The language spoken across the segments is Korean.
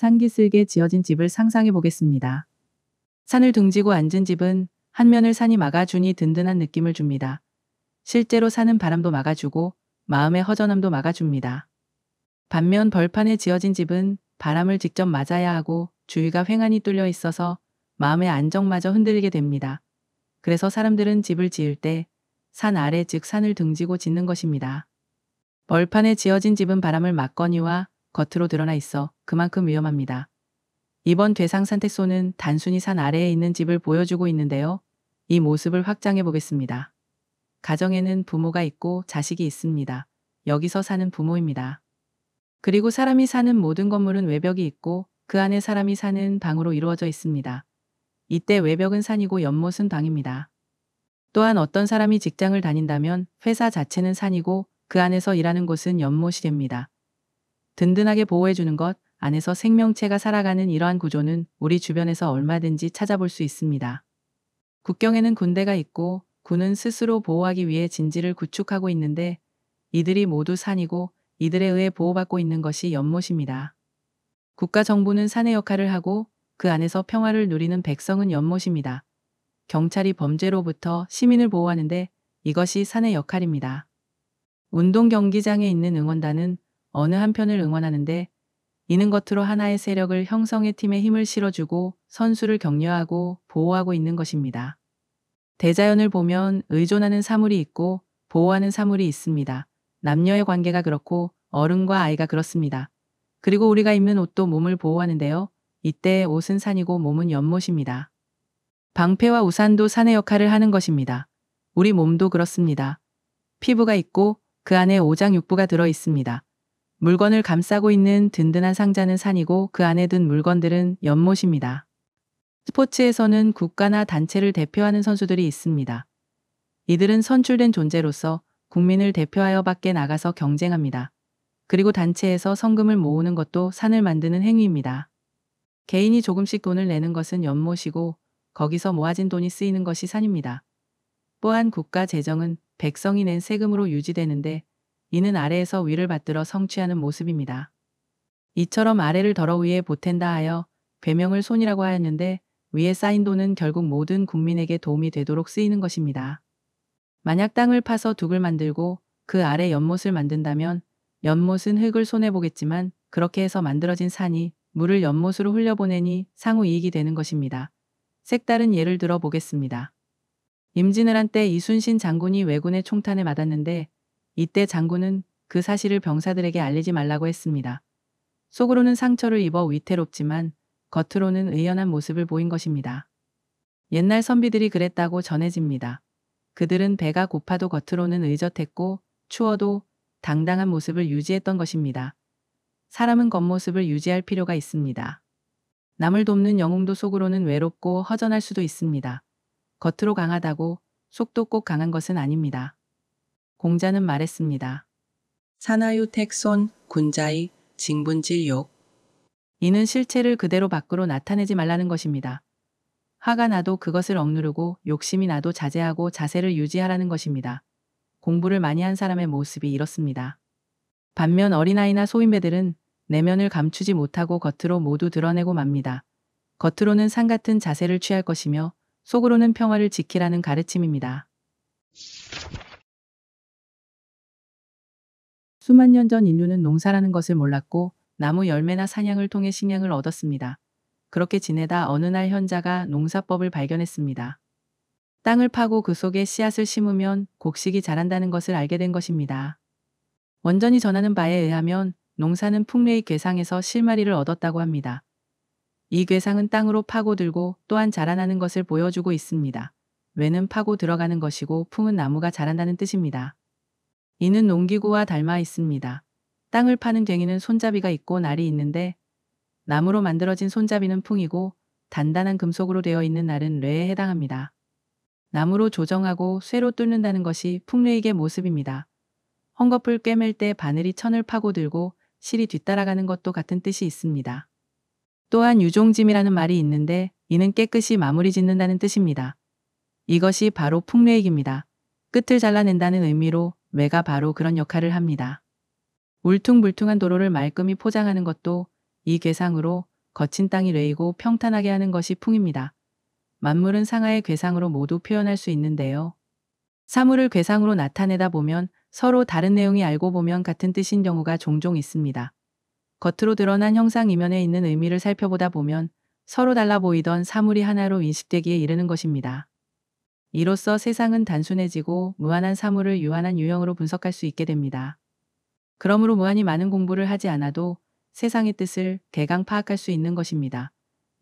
산기슭에 지어진 집을 상상해 보겠습니다. 산을 등지고 앉은 집은 한 면을 산이 막아주니 든든한 느낌을 줍니다. 실제로 산은 바람도 막아주고 마음의 허전함도 막아줍니다. 반면 벌판에 지어진 집은 바람을 직접 맞아야 하고 주위가 횡안이 뚫려 있어서 마음의 안정마저 흔들리게 됩니다. 그래서 사람들은 집을 지을 때 산 아래 즉 산을 등지고 짓는 것입니다. 벌판에 지어진 집은 바람을 막거니와 겉으로 드러나 있어 그만큼 위험합니다. 이번 대상 산택소는 단순히 산 아래에 있는 집을 보여주고 있는데요. 이 모습을 확장해 보겠습니다. 가정에는 부모가 있고 자식이 있습니다. 여기서 사는 부모입니다. 그리고 사람이 사는 모든 건물은 외벽이 있고 그 안에 사람이 사는 방으로 이루어져 있습니다. 이때 외벽은 산이고 연못은 방입니다. 또한 어떤 사람이 직장을 다닌다면 회사 자체는 산이고 그 안에서 일하는 곳은 연못이 됩니다. 든든하게 보호해주는 것, 안에서 생명체가 살아가는 이러한 구조는 우리 주변에서 얼마든지 찾아볼 수 있습니다. 국경에는 군대가 있고 군은 스스로 보호하기 위해 진지를 구축하고 있는데 이들이 모두 산이고 이들에 의해 보호받고 있는 것이 연못입니다. 국가정부는 산의 역할을 하고 그 안에서 평화를 누리는 백성은 연못입니다. 경찰이 범죄로부터 시민을 보호하는데 이것이 산의 역할입니다. 운동 경기장에 있는 응원단은 어느 한편을 응원하는데 이는 겉으로 하나의 세력을 형성의 팀에 힘을 실어주고 선수를 격려하고 보호하고 있는 것입니다. 대자연을 보면 의존하는 사물이 있고 보호하는 사물이 있습니다. 남녀의 관계가 그렇고 어른과 아이가 그렇습니다. 그리고 우리가 입는 옷도 몸을 보호하는데요. 이때 옷은 산이고 몸은 연못입니다. 방패와 우산도 산의 역할을 하는 것입니다. 우리 몸도 그렇습니다. 피부가 있고 그 안에 오장육부가 들어 있습니다. 물건을 감싸고 있는 든든한 상자는 산이고 그 안에 든 물건들은 연못입니다. 스포츠에서는 국가나 단체를 대표하는 선수들이 있습니다. 이들은 선출된 존재로서 국민을 대표하여 밖에 나가서 경쟁합니다. 그리고 단체에서 성금을 모으는 것도 산을 만드는 행위입니다. 개인이 조금씩 돈을 내는 것은 연못이고 거기서 모아진 돈이 쓰이는 것이 산입니다. 또한 국가 재정은 백성이 낸 세금으로 유지되는데 이는 아래에서 위를 받들어 성취하는 모습입니다. 이처럼 아래를 덜어 위에 보탠다 하여 배명을 손이라고 하였는데 위에 쌓인 돈은 결국 모든 국민에게 도움이 되도록 쓰이는 것입니다. 만약 땅을 파서 둑을 만들고 그 아래 연못을 만든다면 연못은 흙을 손해보겠지만 그렇게 해서 만들어진 산이 물을 연못으로 흘려보내니 상호 이익이 되는 것입니다. 색다른 예를 들어 보겠습니다. 임진왜란 때 이순신 장군이 왜군의 총탄에 맞았는데 이때 장군은 그 사실을 병사들에게 알리지 말라고 했습니다. 속으로는 상처를 입어 위태롭지만 겉으로는 의연한 모습을 보인 것입니다. 옛날 선비들이 그랬다고 전해집니다. 그들은 배가 고파도 겉으로는 의젓했고 추워도 당당한 모습을 유지했던 것입니다. 사람은 겉모습을 유지할 필요가 있습니다. 남을 돕는 영웅도 속으로는 외롭고 허전할 수도 있습니다. 겉으로 강하다고 속도 꼭 강한 것은 아닙니다. 공자는 말했습니다. 사나유택손 군자의 징분질욕 이는 실체를 그대로 밖으로 나타내지 말라는 것입니다. 화가 나도 그것을 억누르고 욕심이 나도 자제하고 자세를 유지하라는 것입니다. 공부를 많이 한 사람의 모습이 이렇습니다. 반면 어린아이나 소인배들은 내면을 감추지 못하고 겉으로 모두 드러내고 맙니다. 겉으로는 산 같은 자세를 취할 것이며 속으로는 평화를 지키라는 가르침입니다. 수만 년 전 인류는 농사라는 것을 몰랐고 나무 열매나 사냥을 통해 식량을 얻었습니다. 그렇게 지내다 어느 날 현자가 농사법을 발견했습니다. 땅을 파고 그 속에 씨앗을 심으면 곡식이 자란다는 것을 알게 된 것입니다. 원전이 전하는 바에 의하면 농사는 풍래의 괴상에서 실마리를 얻었다고 합니다. 이 괴상은 땅으로 파고들고 또한 자라나는 것을 보여주고 있습니다. 외는 파고 들어가는 것이고 풍은 나무가 자란다는 뜻입니다. 이는 농기구와 닮아 있습니다. 땅을 파는 쟁이는 손잡이가 있고 날이 있는데 나무로 만들어진 손잡이는 풍이고 단단한 금속으로 되어 있는 날은 뇌에 해당합니다. 나무로 조정하고 쇠로 뚫는다는 것이 풍뇌익의 모습입니다. 헝겊을 꿰맬 때 바늘이 천을 파고들고 실이 뒤따라가는 것도 같은 뜻이 있습니다. 또한 유종짐이라는 말이 있는데 이는 깨끗이 마무리 짓는다는 뜻입니다. 이것이 바로 풍뇌익입니다. 끝을 잘라낸다는 의미로 매가 바로 그런 역할을 합니다. 울퉁불퉁한 도로를 말끔히 포장하는 것도 이 괴상으로 거친 땅이 레이고 평탄하게 하는 것이 풍입니다. 만물은 상하의 괴상으로 모두 표현할 수 있는데요. 사물을 괴상으로 나타내다 보면 서로 다른 내용이 알고 보면 같은 뜻인 경우가 종종 있습니다. 겉으로 드러난 형상 이면에 있는 의미를 살펴보다 보면 서로 달라 보이던 사물이 하나로 인식되기에 이르는 것입니다. 이로써 세상은 단순해지고 무한한 사물을 유한한 유형으로 분석할 수 있게 됩니다. 그러므로 무한히 많은 공부를 하지 않아도 세상의 뜻을 대강 파악할 수 있는 것입니다.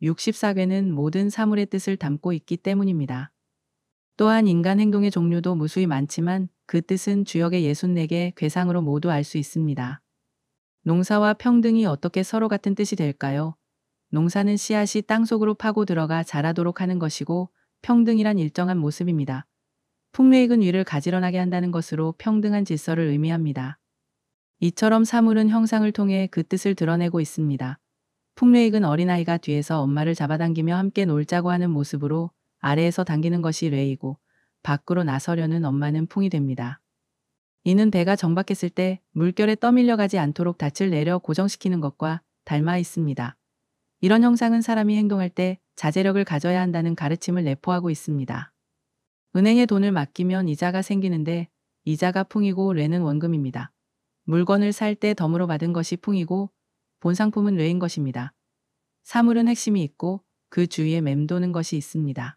6 4괘는 모든 사물의 뜻을 담고 있기 때문입니다. 또한 인간 행동의 종류도 무수히 많지만 그 뜻은 주역의 64개 괴상으로 모두 알 수 있습니다. 농사와 평등이 어떻게 서로 같은 뜻이 될까요? 농사는 씨앗이 땅속으로 파고 들어가 자라도록 하는 것이고 평등이란 일정한 모습입니다. 풍류익은 위를 가지런하게 한다는 것으로 평등한 질서를 의미합니다. 이처럼 사물은 형상을 통해 그 뜻을 드러내고 있습니다. 풍류익은 어린아이가 뒤에서 엄마를 잡아당기며 함께 놀자고 하는 모습으로 아래에서 당기는 것이 레이고 밖으로 나서려는 엄마는 풍이 됩니다. 이는 배가 정박했을 때 물결에 떠밀려가지 않도록 닻을 내려 고정시키는 것과 닮아 있습니다. 이런 형상은 사람이 행동할 때 자제력을 가져야 한다는 가르침을 내포하고 있습니다. 은행에 돈을 맡기면 이자가 생기는데 이자가 풍이고 레는 원금입니다. 물건을 살 때 덤으로 받은 것이 풍이고 본 상품은 레인 것입니다. 사물은 핵심이 있고 그 주위에 맴도는 것이 있습니다.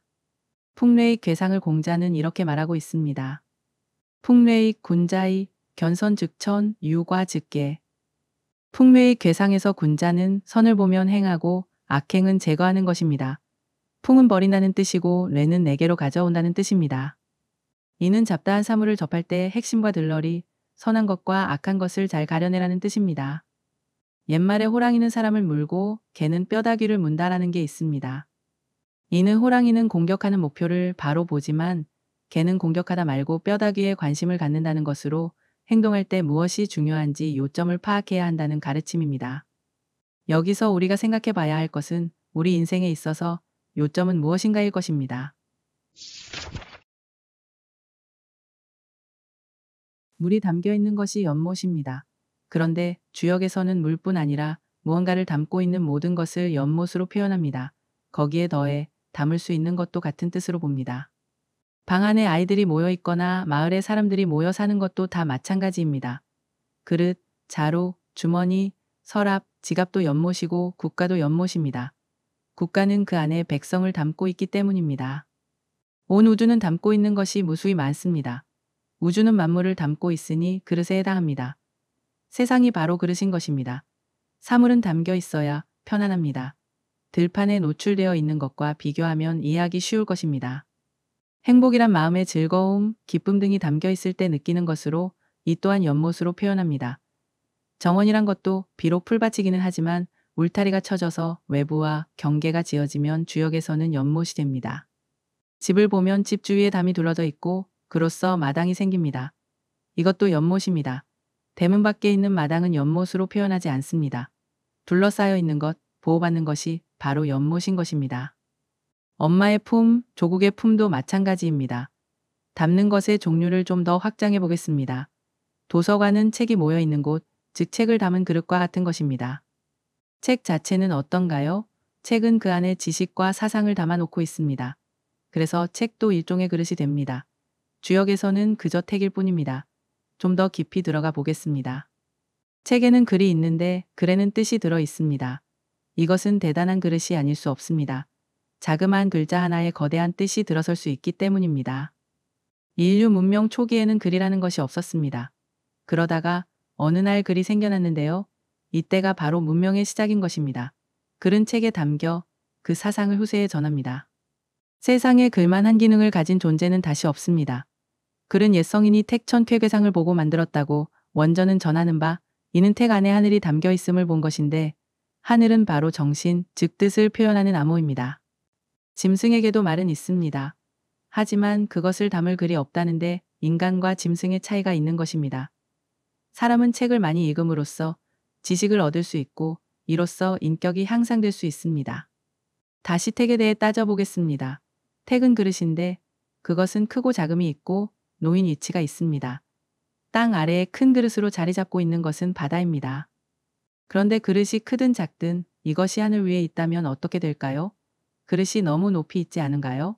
풍뢰의 괴상을 공자는 이렇게 말하고 있습니다. 풍뢰의군자의 견선 즉천 유과 즉계 풍뢰의 괴상에서 군자는 선을 보면 행하고 악행은 제거하는 것입니다. 풍은 버린다는 뜻이고 레는 내게로 가져온다는 뜻입니다. 이는 잡다한 사물을 접할 때 핵심과 들러리, 선한 것과 악한 것을 잘 가려내라는 뜻입니다. 옛말에 호랑이는 사람을 물고 개는 뼈다귀를 문다라는 게 있습니다. 이는 호랑이는 공격하는 목표를 바로 보지만 개는 공격하다 말고 뼈다귀에 관심을 갖는다는 것으로 행동할 때 무엇이 중요한지 요점을 파악해야 한다는 가르침입니다. 여기서 우리가 생각해 봐야 할 것은 우리 인생에 있어서 요점은 무엇인가일 것입니다. 물이 담겨 있는 것이 연못입니다. 그런데 주역에서는 물뿐 아니라 무언가를 담고 있는 모든 것을 연못으로 표현합니다. 거기에 더해 담을 수 있는 것도 같은 뜻으로 봅니다. 방 안에 아이들이 모여 있거나 마을에 사람들이 모여 사는 것도 다 마찬가지입니다. 그릇, 자루, 주머니, 서랍, 지갑도 연못이고 국가도 연못입니다. 국가는 그 안에 백성을 담고 있기 때문입니다. 온 우주는 담고 있는 것이 무수히 많습니다. 우주는 만물을 담고 있으니 그릇에 해당합니다. 세상이 바로 그릇인 것입니다. 사물은 담겨 있어야 편안합니다. 들판에 노출되어 있는 것과 비교하면 이해하기 쉬울 것입니다. 행복이란 마음의 즐거움, 기쁨 등이 담겨 있을 때 느끼는 것으로 이 또한 연못으로 표현합니다. 정원이란 것도 비록 풀밭이기는 하지만 울타리가 쳐져서 외부와 경계가 지어지면 주역에서는 연못이 됩니다. 집을 보면 집 주위에 담이 둘러져 있고 그로써 마당이 생깁니다. 이것도 연못입니다. 대문 밖에 있는 마당은 연못으로 표현하지 않습니다. 둘러싸여 있는 것, 보호받는 것이 바로 연못인 것입니다. 엄마의 품, 조국의 품도 마찬가지입니다. 담는 것의 종류를 좀 더 확장해 보겠습니다. 도서관은 책이 모여 있는 곳, 즉 책을 담은 그릇과 같은 것입니다. 책 자체는 어떤가요? 책은 그 안에 지식과 사상을 담아놓고 있습니다. 그래서 책도 일종의 그릇이 됩니다. 주역에서는 그저 택일 뿐입니다. 좀 더 깊이 들어가 보겠습니다. 책에는 글이 있는데 글에는 뜻이 들어 있습니다. 이것은 대단한 그릇이 아닐 수 없습니다. 자그마한 글자 하나에 거대한 뜻이 들어설 수 있기 때문입니다. 인류 문명 초기에는 글이라는 것이 없었습니다. 그러다가 어느 날 글이 생겨났는데요. 이때가 바로 문명의 시작인 것입니다. 글은 책에 담겨 그 사상을 후세에 전합니다. 세상에 글만 한 기능을 가진 존재는 다시 없습니다. 글은 옛 성인이 택천 쾌괴상을 보고 만들었다고 원전은 전하는 바 이는 택 안에 하늘이 담겨 있음을 본 것인데 하늘은 바로 정신, 즉 뜻을 표현하는 암호입니다. 짐승에게도 말은 있습니다. 하지만 그것을 담을 글이 없다는데 인간과 짐승의 차이가 있는 것입니다. 사람은 책을 많이 읽음으로써 지식을 얻을 수 있고 이로써 인격이 향상될 수 있습니다. 다시 택에 대해 따져보겠습니다. 택은 그릇인데 그것은 크고 작음이 있고 놓인 위치가 있습니다. 땅 아래에 큰 그릇으로 자리 잡고 있는 것은 바다입니다. 그런데 그릇이 크든 작든 이것이 하늘 위에 있다면 어떻게 될까요? 그릇이 너무 높이 있지 않은가요?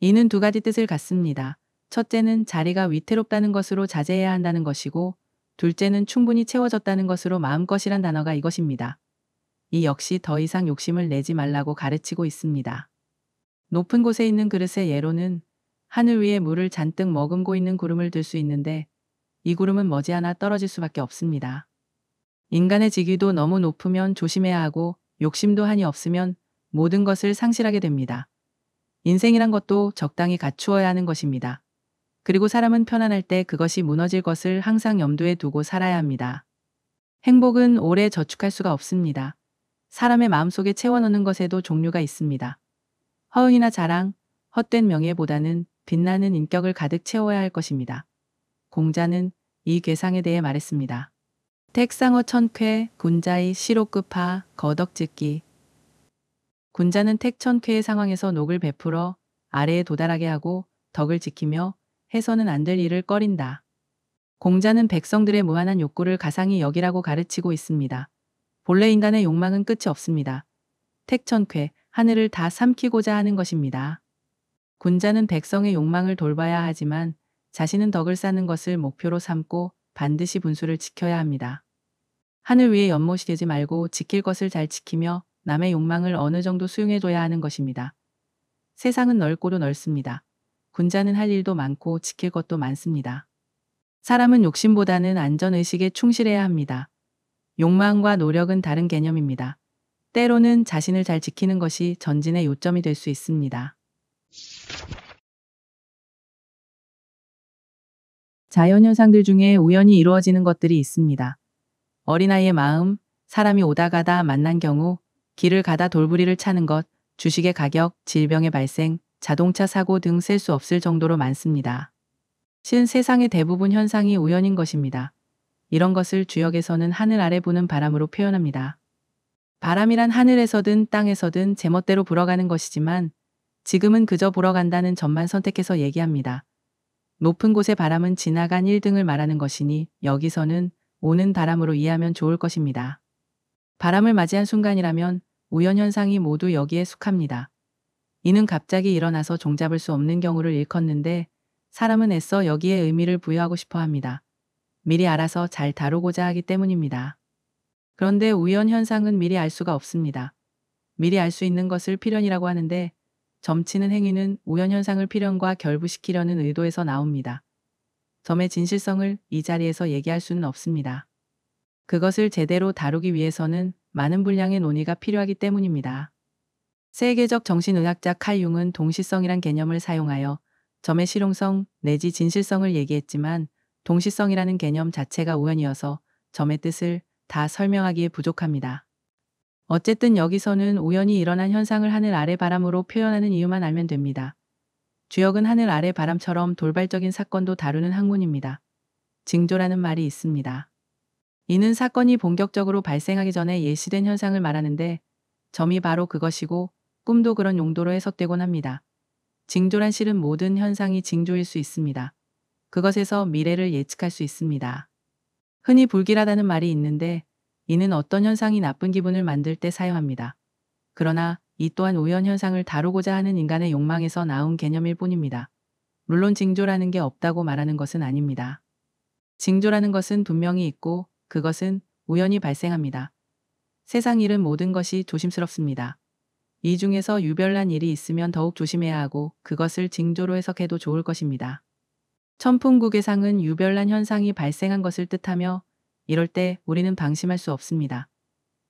이는 두 가지 뜻을 갖습니다. 첫째는 자리가 위태롭다는 것으로 자제해야 한다는 것이고 둘째는 충분히 채워졌다는 것으로 마음껏이란 단어가 이것입니다. 이 역시 더 이상 욕심을 내지 말라고 가르치고 있습니다. 높은 곳에 있는 그릇의 예로는 하늘 위에 물을 잔뜩 머금고 있는 구름을 들 수 있는데 이 구름은 머지않아 떨어질 수밖에 없습니다. 인간의 직위도 너무 높으면 조심해야 하고 욕심도 한이 없으면 모든 것을 상실하게 됩니다. 인생이란 것도 적당히 갖추어야 하는 것입니다. 그리고 사람은 편안할 때 그것이 무너질 것을 항상 염두에 두고 살아야 합니다. 행복은 오래 저축할 수가 없습니다. 사람의 마음속에 채워넣는 것에도 종류가 있습니다. 허응이나 자랑, 헛된 명예보다는 빛나는 인격을 가득 채워야 할 것입니다. 공자는 이 괴상에 대해 말했습니다. 택상어 천쾌, 군자의 시로급파, 거덕짓기. 군자는 택천쾌의 상황에서 녹을 베풀어 아래에 도달하게 하고 덕을 지키며 해서는 안 될 일을 꺼린다. 공자는 백성들의 무한한 욕구를 가상이 역이라고 가르치고 있습니다. 본래 인간의 욕망은 끝이 없습니다. 택천쾌, 하늘을 다 삼키고자 하는 것입니다. 군자는 백성의 욕망을 돌봐야 하지만 자신은 덕을 쌓는 것을 목표로 삼고 반드시 분수를 지켜야 합니다. 하늘 위에 연못이되지 말고 지킬 것을 잘 지키며 남의 욕망을 어느 정도 수용해둬야 하는 것입니다. 세상은 넓고도 넓습니다. 군자는 할 일도 많고 지킬 것도 많습니다. 사람은 욕심보다는 안전의식에 충실해야 합니다. 욕망과 노력은 다른 개념입니다. 때로는 자신을 잘 지키는 것이 전진의 요점이 될 수 있습니다. 자연현상들 중에 우연히 이루어지는 것들이 있습니다. 어린아이의 마음, 사람이 오다 가다 만난 경우, 길을 가다 돌부리를 차는 것, 주식의 가격, 질병의 발생, 자동차 사고 등 셀 수 없을 정도로 많습니다. 신 세상의 대부분 현상이 우연인 것입니다. 이런 것을 주역에서는 하늘 아래 부는 바람으로 표현합니다. 바람이란 하늘에서든 땅에서든 제멋대로 불어가는 것이지만 지금은 그저 불어간다는 점만 선택해서 얘기합니다. 높은 곳의 바람은 지나간 1등을 말하는 것이니 여기서는 오는 바람으로 이해하면 좋을 것입니다. 바람을 맞이한 순간이라면 우연현상이 모두 여기에 속합니다. 이는 갑자기 일어나서 종잡을 수 없는 경우를 일컫는데 사람은 애써 여기에 의미를 부여하고 싶어 합니다. 미리 알아서 잘 다루고자 하기 때문입니다. 그런데 우연 현상은 미리 알 수가 없습니다. 미리 알 수 있는 것을 필연이라고 하는데 점치는 행위는 우연 현상을 필연과 결부시키려는 의도에서 나옵니다. 점의 진실성을 이 자리에서 얘기할 수는 없습니다. 그것을 제대로 다루기 위해서는 많은 분량의 논의가 필요하기 때문입니다. 세계적 정신의학자 칼 융은 동시성이란 개념을 사용하여 점의 실용성 내지 진실성을 얘기했지만 동시성이라는 개념 자체가 우연이어서 점의 뜻을 다 설명하기에 부족합니다. 어쨌든 여기서는 우연히 일어난 현상을 하늘 아래 바람으로 표현하는 이유만 알면 됩니다. 주역은 하늘 아래 바람처럼 돌발적인 사건도 다루는 학문입니다. 징조라는 말이 있습니다. 이는 사건이 본격적으로 발생하기 전에 예시된 현상을 말하는데 점이 바로 그것이고 꿈도 그런 용도로 해석되곤 합니다. 징조란 실은 모든 현상이 징조일 수 있습니다. 그것에서 미래를 예측할 수 있습니다. 흔히 불길하다는 말이 있는데 이는 어떤 현상이 나쁜 기분을 만들 때 사용합니다. 그러나 이 또한 우연 현상을 다루고자 하는 인간의 욕망에서 나온 개념일 뿐입니다. 물론 징조라는 게 없다고 말하는 것은 아닙니다. 징조라는 것은 분명히 있고 그것은 우연히 발생합니다. 세상 일은 모든 것이 조심스럽습니다. 이 중에서 유별난 일이 있으면 더욱 조심해야 하고 그것을 징조로 해석해도 좋을 것입니다. 천풍국의상은 유별난 현상이 발생한 것을 뜻하며 이럴 때 우리는 방심할 수 없습니다.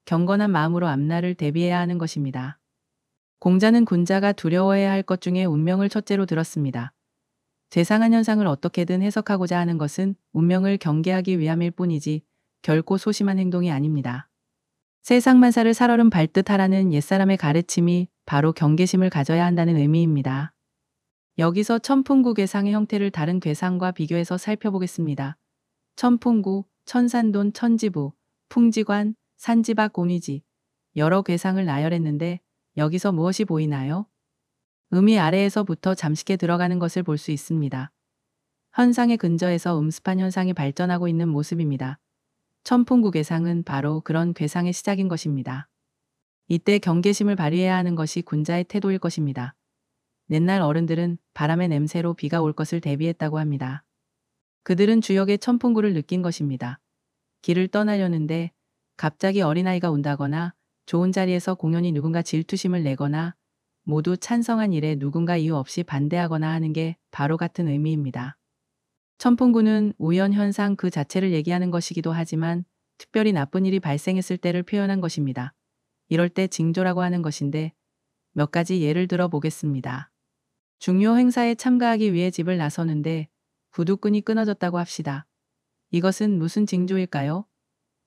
경건한 마음으로 앞날을 대비해야 하는 것입니다. 공자는 군자가 두려워해야 할 것 중에 운명을 첫째로 들었습니다. 재상한 현상을 어떻게든 해석하고자 하는 것은 운명을 경계하기 위함일 뿐이지 결코 소심한 행동이 아닙니다. 세상만사를 살얼음 발듯 하라는 옛사람의 가르침이 바로 경계심을 가져야 한다는 의미입니다. 여기서 천풍구 괴상의 형태를 다른 괴상과 비교해서 살펴보겠습니다. 천풍구, 천산돈, 천지부, 풍지관, 산지박 공위지 여러 괴상을 나열했는데 여기서 무엇이 보이나요? 음이 아래에서부터 잠식해 들어가는 것을 볼 수 있습니다. 현상의 근저에서 음습한 현상이 발전하고 있는 모습입니다. 천풍구 괴상은 바로 그런 괴상의 시작인 것입니다. 이때 경계심을 발휘해야 하는 것이 군자의 태도일 것입니다. 옛날 어른들은 바람의 냄새로 비가 올 것을 대비했다고 합니다. 그들은 주역의 천풍구를 느낀 것입니다. 길을 떠나려는데 갑자기 어린아이가 온다거나 좋은 자리에서 공연히 누군가 질투심을 내거나 모두 찬성한 일에 누군가 이유 없이 반대하거나 하는 게 바로 같은 의미입니다. 천풍구는 우연현상 그 자체를 얘기하는 것이기도 하지만 특별히 나쁜 일이 발생했을 때를 표현한 것입니다. 이럴 때 징조라고 하는 것인데 몇 가지 예를 들어 보겠습니다. 중요 행사에 참가하기 위해 집을 나서는데 구두끈이 끊어졌다고 합시다. 이것은 무슨 징조일까요?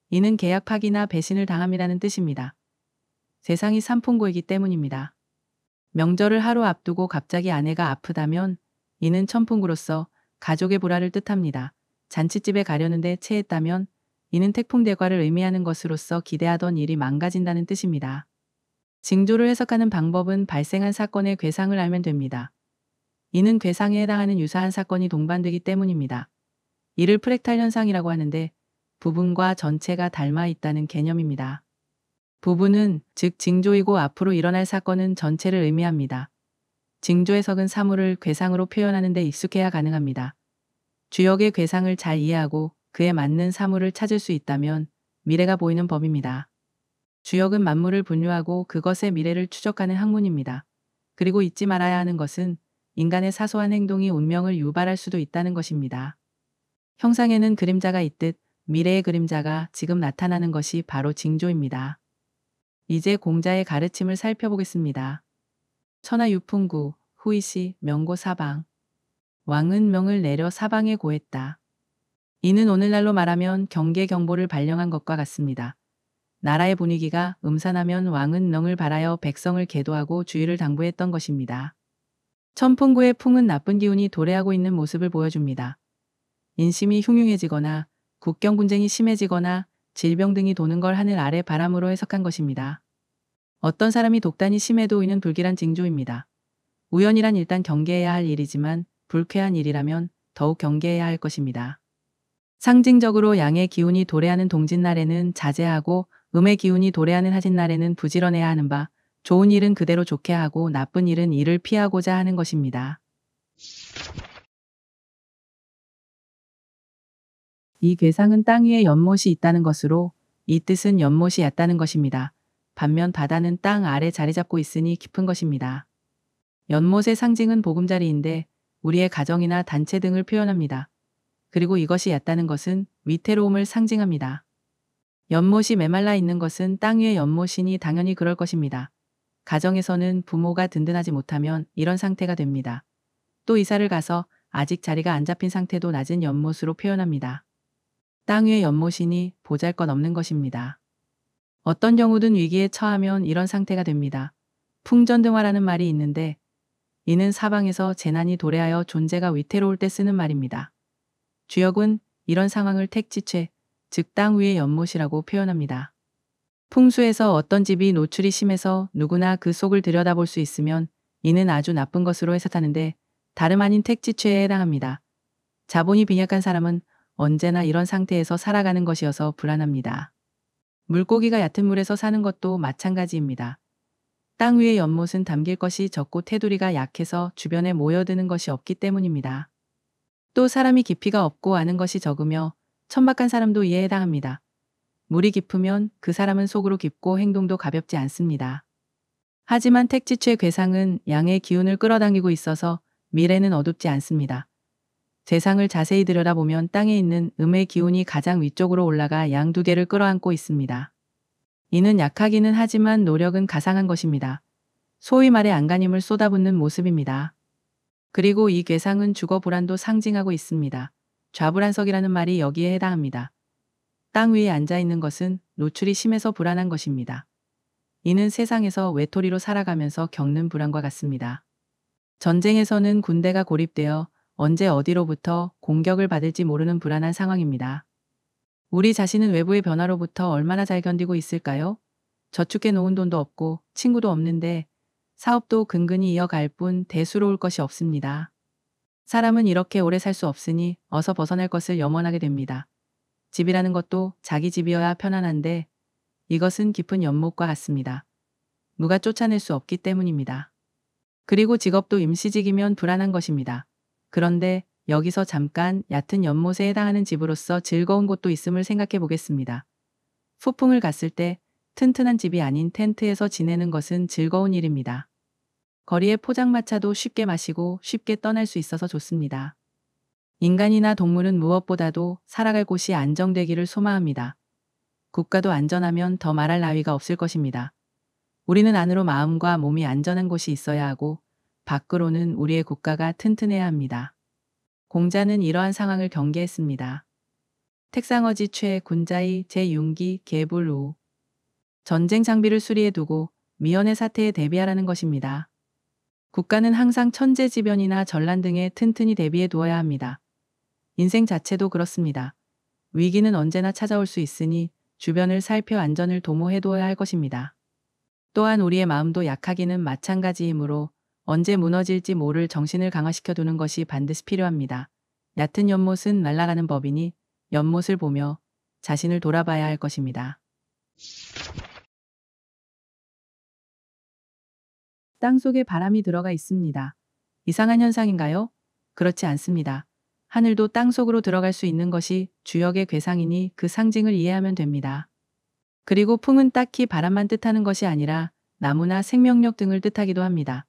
이는 계약 파기나 배신을 당함이라는 뜻입니다. 세상이 삼풍고이기 때문입니다. 명절을 하루 앞두고 갑자기 아내가 아프다면 이는 천풍구로서 가족의 보라를 뜻합니다. 잔치집에 가려는데 체했다면 이는 태풍 대과를 의미하는 것으로서 기대하던 일이 망가진다는 뜻입니다. 징조를 해석하는 방법은 발생한 사건의 괴상을 알면 됩니다. 이는 괴상에 해당하는 유사한 사건이 동반되기 때문입니다. 이를 프랙탈 현상이라고 하는데 부분과 전체가 닮아 있다는 개념입니다. 부분은 즉 징조이고 앞으로 일어날 사건은 전체를 의미합니다. 징조의 석은 사물을 괴상으로 표현하는 데 익숙해야 가능합니다. 주역의 괴상을 잘 이해하고 그에 맞는 사물을 찾을 수 있다면 미래가 보이는 법입니다. 주역은 만물을 분류하고 그것의 미래를 추적하는 학문입니다. 그리고 잊지 말아야 하는 것은 인간의 사소한 행동이 운명을 유발할 수도 있다는 것입니다. 형상에는 그림자가 있듯 미래의 그림자가 지금 나타나는 것이 바로 징조입니다. 이제 공자의 가르침을 살펴보겠습니다. 천하유풍구 후이시 명고 사방 왕은 명을 내려 사방에 고했다. 이는 오늘날로 말하면 경계 경보를 발령한 것과 같습니다. 나라의 분위기가 음산하면 왕은 명을 발하여 백성을 계도하고 주의를 당부했던 것입니다. 천풍구의 풍은 나쁜 기운이 도래하고 있는 모습을 보여줍니다. 인심이 흉흉해지거나 국경 분쟁이 심해지거나 질병 등이 도는 걸 하늘 아래 바람으로 해석한 것입니다. 어떤 사람이 독단이 심해도 이는 불길한 징조입니다. 우연이란 일단 경계해야 할 일이지만 불쾌한 일이라면 더욱 경계해야 할 것입니다. 상징적으로 양의 기운이 도래하는 동짓날에는 자제하고 음의 기운이 도래하는 하진날에는 부지런해야 하는 바 좋은 일은 그대로 좋게 하고 나쁜 일은 이를 피하고자 하는 것입니다. 이 괴상은 땅 위에 연못이 있다는 것으로 이 뜻은 연못이 얕다는 것입니다. 반면 바다는 땅 아래 자리 잡고 있으니 깊은 것입니다. 연못의 상징은 보금자리인데 우리의 가정이나 단체 등을 표현합니다. 그리고 이것이 얕다는 것은 위태로움을 상징합니다. 연못이 메말라 있는 것은 땅 위의 연못이니 당연히 그럴 것입니다. 가정에서는 부모가 든든하지 못하면 이런 상태가 됩니다. 또 이사를 가서 아직 자리가 안 잡힌 상태도 낮은 연못으로 표현합니다. 땅 위의 연못이니 보잘 것 없는 것입니다. 어떤 경우든 위기에 처하면 이런 상태가 됩니다. 풍전등화라는 말이 있는데 이는 사방에서 재난이 도래하여 존재가 위태로울 때 쓰는 말입니다. 주역은 이런 상황을 택지채, 즉땅 위의 연못이라고 표현합니다. 풍수에서 어떤 집이 노출이 심해서 누구나 그 속을 들여다볼 수 있으면 이는 아주 나쁜 것으로 해석하는데 다름 아닌 택지취에 해당합니다. 자본이 빈약한 사람은 언제나 이런 상태에서 살아가는 것이어서 불안합니다. 물고기가 얕은 물에서 사는 것도 마찬가지입니다. 땅 위의 연못은 담길 것이 적고 테두리가 약해서 주변에 모여드는 것이 없기 때문입니다. 또 사람이 깊이가 없고 아는 것이 적으며 천박한 사람도 이에 해당합니다. 물이 깊으면 그 사람은 속으로 깊고 행동도 가볍지 않습니다. 하지만 택지취의 괴상은 양의 기운을 끌어당기고 있어서 미래는 어둡지 않습니다. 세상을 자세히 들여다보면 땅에 있는 음의 기운이 가장 위쪽으로 올라가 양 두 개를 끌어안고 있습니다. 이는 약하기는 하지만 노력은 가상한 것입니다. 소위 말해 안간힘을 쏟아붓는 모습입니다. 그리고 이 괴상은 주거 불안도 상징하고 있습니다. 좌불안석이라는 말이 여기에 해당합니다. 땅 위에 앉아 있는 것은 노출이 심해서 불안한 것입니다. 이는 세상에서 외톨이로 살아가면서 겪는 불안과 같습니다. 전쟁에서는 군대가 고립되어 언제 어디로부터 공격을 받을지 모르는 불안한 상황입니다. 우리 자신은 외부의 변화로부터 얼마나 잘 견디고 있을까요? 저축해 놓은 돈도 없고 친구도 없는데 사업도 근근히 이어갈 뿐 대수로울 것이 없습니다. 사람은 이렇게 오래 살 수 없으니 어서 벗어날 것을 염원하게 됩니다. 집이라는 것도 자기 집이어야 편안한데 이것은 깊은 연못과 같습니다. 누가 쫓아낼 수 없기 때문입니다. 그리고 직업도 임시직이면 불안한 것입니다. 그런데 여기서 잠깐 얕은 연못에 해당하는 집으로서 즐거운 곳도 있음을 생각해 보겠습니다. 후풍을 갔을 때 튼튼한 집이 아닌 텐트에서 지내는 것은 즐거운 일입니다. 거리의 포장마차도 쉽게 마시고 쉽게 떠날 수 있어서 좋습니다. 인간이나 동물은 무엇보다도 살아갈 곳이 안정되기를 소망합니다. 국가도 안전하면 더 말할 나위가 없을 것입니다. 우리는 안으로 마음과 몸이 안전한 곳이 있어야 하고 밖으로는 우리의 국가가 튼튼해야 합니다. 공자는 이러한 상황을 경계했습니다. 택상어지 최군자의 제6기 개불우 전쟁 장비를 수리해두고 미연의 사태에 대비하라는 것입니다. 국가는 항상 천재지변이나 전란 등에 튼튼히 대비해 두어야 합니다. 인생 자체도 그렇습니다. 위기는 언제나 찾아올 수 있으니 주변을 살펴 안전을 도모해 두어야 할 것입니다. 또한 우리의 마음도 약하기는 마찬가지이므로 언제 무너질지 모를 정신을 강화시켜 두는 것이 반드시 필요합니다. 얕은 연못은 날라가는 법이니 연못을 보며 자신을 돌아봐야 할 것입니다. 땅 속에 바람이 들어가 있습니다. 이상한 현상인가요? 그렇지 않습니다. 하늘도 땅 속으로 들어갈 수 있는 것이 주역의 괴상이니 그 상징을 이해하면 됩니다. 그리고 풍은 딱히 바람만 뜻하는 것이 아니라 나무나 생명력 등을 뜻하기도 합니다.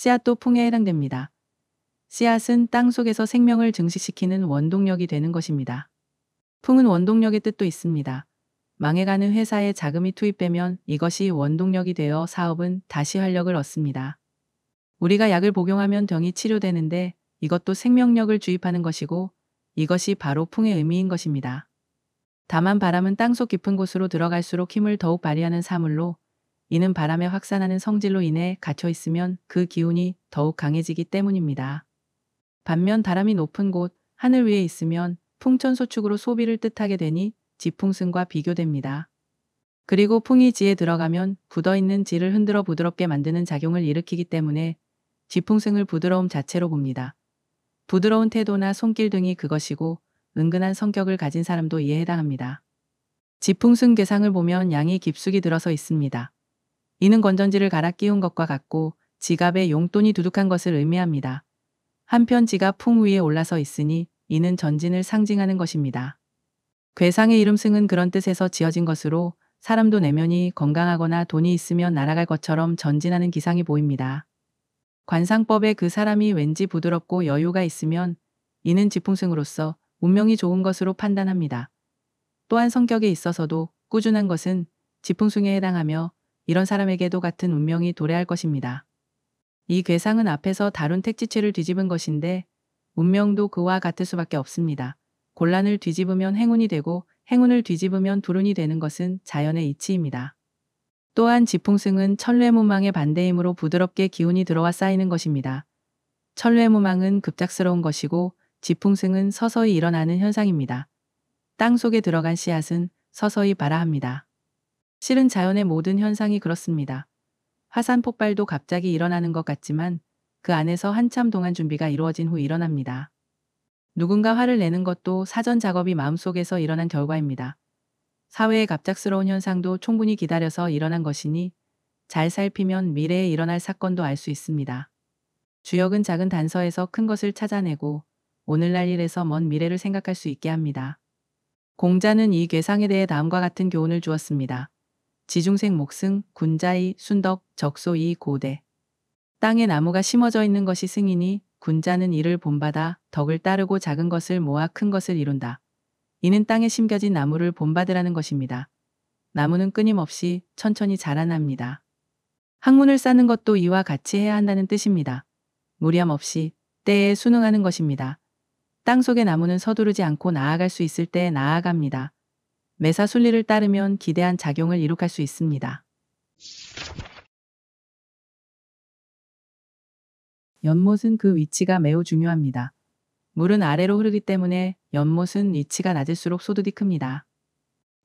씨앗도 풍에 해당됩니다. 씨앗은 땅 속에서 생명을 증식시키는 원동력이 되는 것입니다. 풍은 원동력의 뜻도 있습니다. 망해가는 회사에 자금이 투입되면 이것이 원동력이 되어 사업은 다시 활력을 얻습니다. 우리가 약을 복용하면 병이 치료되는데 이것도 생명력을 주입하는 것이고 이것이 바로 풍의 의미인 것입니다. 다만 바람은 땅 속 깊은 곳으로 들어갈수록 힘을 더욱 발휘하는 사물로 이는 바람에 확산하는 성질로 인해 갇혀 있으면 그 기운이 더욱 강해지기 때문입니다. 반면 바람이 높은 곳, 하늘 위에 있으면 풍천소축으로 소비를 뜻하게 되니 지풍승과 비교됩니다. 그리고 풍이 지에 들어가면 굳어있는 지를 흔들어 부드럽게 만드는 작용을 일으키기 때문에 지풍승을 부드러움 자체로 봅니다. 부드러운 태도나 손길 등이 그것이고 은근한 성격을 가진 사람도 이에 해당합니다. 지풍승 계상을 보면 양이 깊숙이 들어서 있습니다. 이는 건전지를 갈아 끼운 것과 같고 지갑에 용돈이 두둑한 것을 의미합니다. 한편 지갑 풍 위에 올라서 있으니 이는 전진을 상징하는 것입니다. 괴상의 이름승은 그런 뜻에서 지어진 것으로 사람도 내면이 건강하거나 돈이 있으면 날아갈 것처럼 전진하는 기상이 보입니다. 관상법에 그 사람이 왠지 부드럽고 여유가 있으면 이는 지풍승으로서 운명이 좋은 것으로 판단합니다. 또한 성격에 있어서도 꾸준한 것은 지풍승에 해당하며 이런 사람에게도 같은 운명이 도래할 것입니다. 이 괴상은 앞에서 다룬 택지체를 뒤집은 것인데 운명도 그와 같을 수밖에 없습니다. 곤란을 뒤집으면 행운이 되고 행운을 뒤집으면 불운이 되는 것은 자연의 이치입니다. 또한 지풍승은 천뢰무망의 반대임으로 부드럽게 기운이 들어와 쌓이는 것입니다. 천뢰무망은 급작스러운 것이고 지풍승은 서서히 일어나는 현상입니다. 땅 속에 들어간 씨앗은 서서히 발아합니다. 실은 자연의 모든 현상이 그렇습니다. 화산 폭발도 갑자기 일어나는 것 같지만 그 안에서 한참 동안 준비가 이루어진 후 일어납니다. 누군가 화를 내는 것도 사전 작업이 마음속에서 일어난 결과입니다. 사회의 갑작스러운 현상도 충분히 기다려서 일어난 것이니 잘 살피면 미래에 일어날 사건도 알 수 있습니다. 주역은 작은 단서에서 큰 것을 찾아내고 오늘날 일에서 먼 미래를 생각할 수 있게 합니다. 공자는 이 괴상에 대해 다음과 같은 교훈을 주었습니다. 지중생 목승, 군자이, 순덕, 적소이, 고대. 땅에 나무가 심어져 있는 것이 승인이 군자는 이를 본받아 덕을 따르고 작은 것을 모아 큰 것을 이룬다. 이는 땅에 심겨진 나무를 본받으라는 것입니다. 나무는 끊임없이 천천히 자라납니다. 학문을 쌓는 것도 이와 같이 해야 한다는 뜻입니다. 무리함 없이 때에 순응하는 것입니다. 땅 속의 나무는 서두르지 않고 나아갈 수 있을 때에 나아갑니다. 매사 순리를 따르면 기대한 작용을 이룩할 수 있습니다. 연못은 그 위치가 매우 중요합니다. 물은 아래로 흐르기 때문에 연못은 위치가 낮을수록 소득이 큽니다.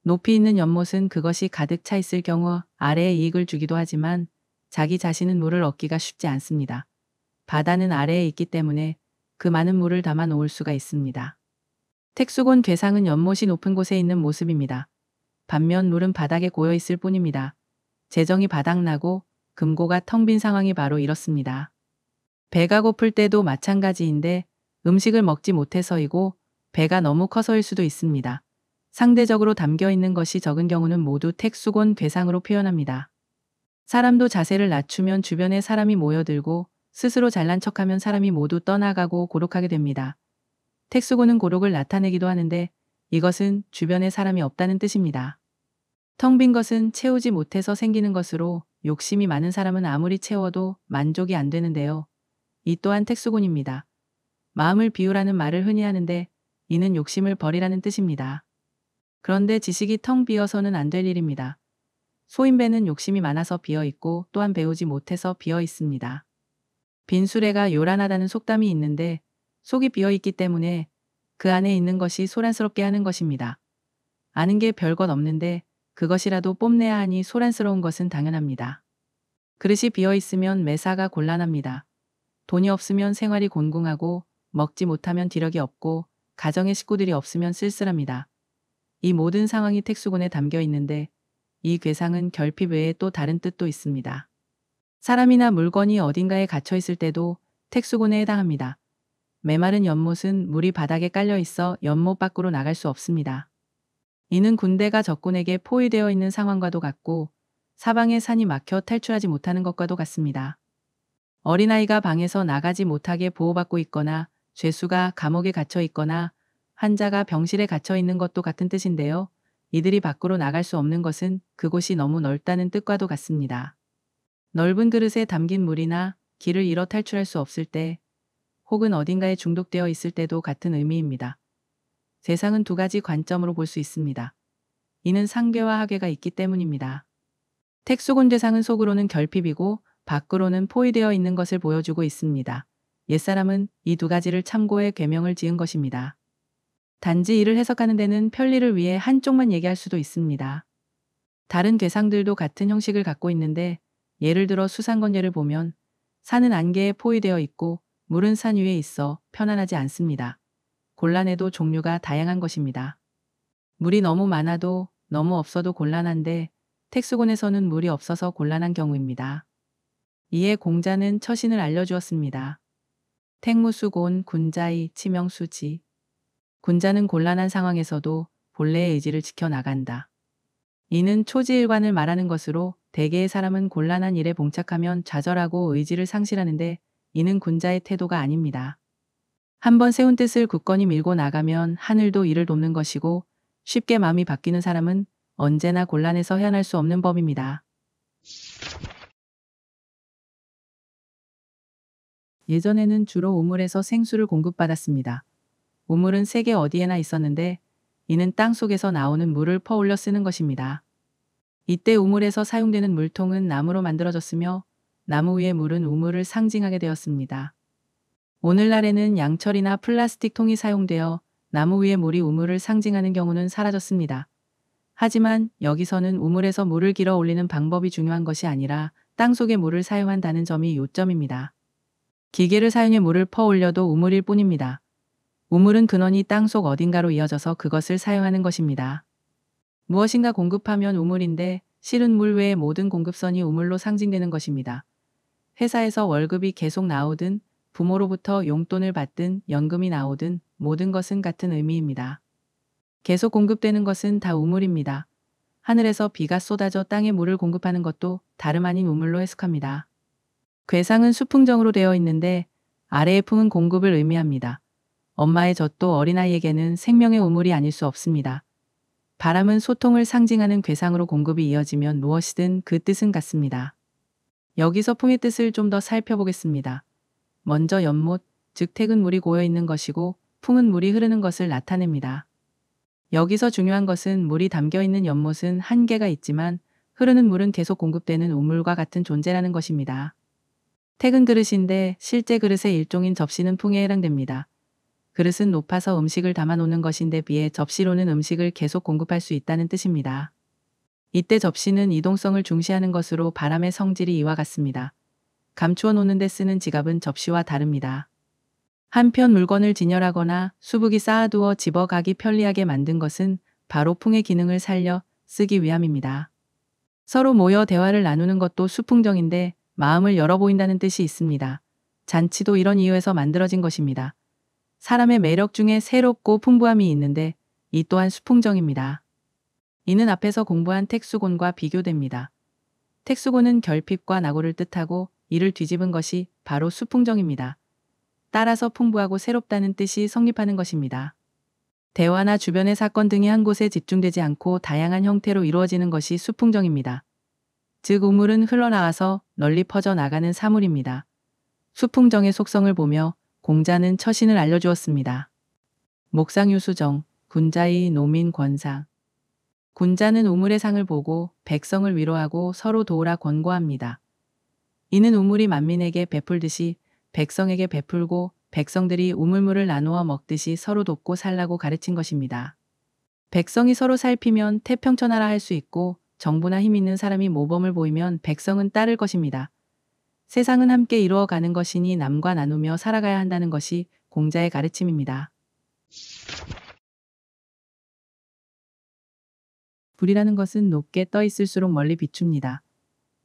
높이 있는 연못은 그것이 가득 차 있을 경우 아래에 이익을 주기도 하지만 자기 자신은 물을 얻기가 쉽지 않습니다. 바다는 아래에 있기 때문에 그 많은 물을 담아 놓을 수가 있습니다. 택수곤 괴상은 연못이 높은 곳에 있는 모습입니다. 반면 물은 바닥에 고여 있을 뿐입니다. 재정이 바닥나고 금고가 텅 빈 상황이 바로 이렇습니다. 배가 고플 때도 마찬가지인데 음식을 먹지 못해서이고 배가 너무 커서일 수도 있습니다. 상대적으로 담겨 있는 것이 적은 경우는 모두 택수곤 괴상으로 표현합니다. 사람도 자세를 낮추면 주변에 사람이 모여들고 스스로 잘난 척하면 사람이 모두 떠나가고 고독하게 됩니다. 택수고는 고록을 나타내기도 하는데 이것은 주변에 사람이 없다는 뜻입니다. 텅 빈 것은 채우지 못해서 생기는 것으로 욕심이 많은 사람은 아무리 채워도 만족이 안 되는데요. 이 또한 택수군입니다 마음을 비우라는 말을 흔히 하는데 이는 욕심을 버리라는 뜻입니다. 그런데 지식이 텅 비어서는 안 될 일입니다. 소인배는 욕심이 많아서 비어 있고 또한 배우지 못해서 비어 있습니다. 빈수레가 요란하다는 속담이 있는데 속이 비어 있기 때문에 그 안에 있는 것이 소란스럽게 하는 것입니다. 아는 게 별것 없는데 그것이라도 뽐내야 하니 소란스러운 것은 당연합니다. 그릇이 비어 있으면 매사가 곤란합니다. 돈이 없으면 생활이 곤궁하고 먹지 못하면 기력이 없고 가정의 식구들이 없으면 쓸쓸합니다. 이 모든 상황이 택수군에 담겨 있는데 이 괴상은 결핍 외에 또 다른 뜻도 있습니다. 사람이나 물건이 어딘가에 갇혀 있을 때도 택수군에 해당합니다. 메마른 연못은 물이 바닥에 깔려 있어 연못 밖으로 나갈 수 없습니다. 이는 군대가 적군에게 포위되어 있는 상황과도 같고 사방에 산이 막혀 탈출하지 못하는 것과도 같습니다. 어린아이가 방에서 나가지 못하게 보호받고 있거나 죄수가 감옥에 갇혀 있거나 환자가 병실에 갇혀 있는 것도 같은 뜻인데요. 이들이 밖으로 나갈 수 없는 것은 그곳이 너무 넓다는 뜻과도 같습니다. 넓은 그릇에 담긴 물이나 길을 잃어 탈출할 수 없을 때 혹은 어딘가에 중독되어 있을 때도 같은 의미입니다. 세상은 두 가지 관점으로 볼 수 있습니다. 이는 상계와하계가 있기 때문입니다. 택수군 대상은 속으로는 결핍이고 밖으로는 포위되어 있는 것을 보여주고 있습니다. 옛사람은 이 두 가지를 참고해 괴명을 지은 것입니다. 단지 이를 해석하는 데는 편리를 위해 한쪽만 얘기할 수도 있습니다. 다른 괴상들도 같은 형식을 갖고 있는데 예를 들어 수상건예를 보면 산은 안개에 포위되어 있고 물은 산 위에 있어 편안하지 않습니다. 곤란해도 종류가 다양한 것입니다. 물이 너무 많아도 너무 없어도 곤란한데 택수군에서는 물이 없어서 곤란한 경우입니다. 이에 공자는 처신을 알려주었습니다. 택무수곤 군자의 치명수지 군자는 곤란한 상황에서도 본래의 의지를 지켜나간다. 이는 초지일관을 말하는 것으로 대개의 사람은 곤란한 일에 봉착하면 좌절하고 의지를 상실하는데 이는 군자의 태도가 아닙니다. 한번 세운 뜻을 굳건히 밀고 나가면 하늘도 이를 돕는 것이고 쉽게 마음이 바뀌는 사람은 언제나 곤란해서 헤어날 수 없는 법입니다. 예전에는 주로 우물에서 생수를 공급받았습니다. 우물은 세계 어디에나 있었는데 이는 땅 속에서 나오는 물을 퍼올려 쓰는 것입니다. 이때 우물에서 사용되는 물통은 나무로 만들어졌으며 나무 위에 물은 우물을 상징하게 되었습니다. 오늘날에는 양철이나 플라스틱 통이 사용되어 나무 위에 물이 우물을 상징하는 경우는 사라졌습니다. 하지만 여기서는 우물에서 물을 길어 올리는 방법이 중요한 것이 아니라 땅 속에 물을 사용한다는 점이 요점입니다. 기계를 사용해 물을 퍼 올려도 우물일 뿐입니다. 우물은 근원이 땅 속 어딘가로 이어져서 그것을 사용하는 것입니다. 무엇인가 공급하면 우물인데 실은 물외에 모든 공급선이 우물로 상징되는 것입니다. 회사에서 월급이 계속 나오든 부모로부터 용돈을 받든 연금이 나오든 모든 것은 같은 의미입니다. 계속 공급되는 것은 다 우물입니다. 하늘에서 비가 쏟아져 땅에 물을 공급하는 것도 다름 아닌 우물로 해석합니다. 괴상은 수풍정으로 되어 있는데 아래의 풍은 공급을 의미합니다. 엄마의 젖도 어린아이에게는 생명의 우물이 아닐 수 없습니다. 바람은 소통을 상징하는 괴상으로 공급이 이어지면 무엇이든 그 뜻은 같습니다. 여기서 풍의 뜻을 좀 더 살펴보겠습니다. 먼저 연못, 즉택근 물이 고여 있는 것이고 풍은 물이 흐르는 것을 나타냅니다. 여기서 중요한 것은 물이 담겨 있는 연못은 한계가 있지만 흐르는 물은 계속 공급되는 우물과 같은 존재라는 것입니다. 택근 그릇인데 실제 그릇의 일종인 접시는 풍에 해당됩니다. 그릇은 높아서 음식을 담아 놓는 것인데 비해 접시로는 음식을 계속 공급할 수 있다는 뜻입니다. 이때 접시는 이동성을 중시하는 것으로 바람의 성질이 이와 같습니다. 감추어 놓는데 쓰는 지갑은 접시와 다릅니다. 한편 물건을 진열하거나 수북이 쌓아두어 집어가기 편리하게 만든 것은 바로 풍의 기능을 살려 쓰기 위함입니다. 서로 모여 대화를 나누는 것도 수풍정인데 마음을 열어 보인다는 뜻이 있습니다. 잔치도 이런 이유에서 만들어진 것입니다. 사람의 매력 중에 새롭고 풍부함이 있는데 이 또한 수풍정입니다. 이는 앞에서 공부한 택수곤과 비교됩니다. 택수곤은 결핍과 낙오를 뜻하고 이를 뒤집은 것이 바로 수풍정입니다. 따라서 풍부하고 새롭다는 뜻이 성립하는 것입니다. 대화나 주변의 사건 등이 한 곳에 집중되지 않고 다양한 형태로 이루어지는 것이 수풍정입니다. 즉 우물은 흘러나와서 널리 퍼져나가는 사물입니다. 수풍정의 속성을 보며 공자는 처신을 알려주었습니다. 목상유수정, 군자의 노민 권상 군자는 우물의 상을 보고 백성을 위로하고 서로 도우라 권고합니다. 이는 우물이 만민에게 베풀듯이 백성에게 베풀고 백성들이 우물물을 나누어 먹듯이 서로 돕고 살라고 가르친 것입니다. 백성이 서로 살피면 태평천하라 할 수 있고 정부나 힘 있는 사람이 모범을 보이면 백성은 따를 것입니다. 세상은 함께 이루어가는 것이니 남과 나누며 살아가야 한다는 것이 공자의 가르침입니다. 불이라는 것은 높게 떠 있을수록 멀리 비춥니다.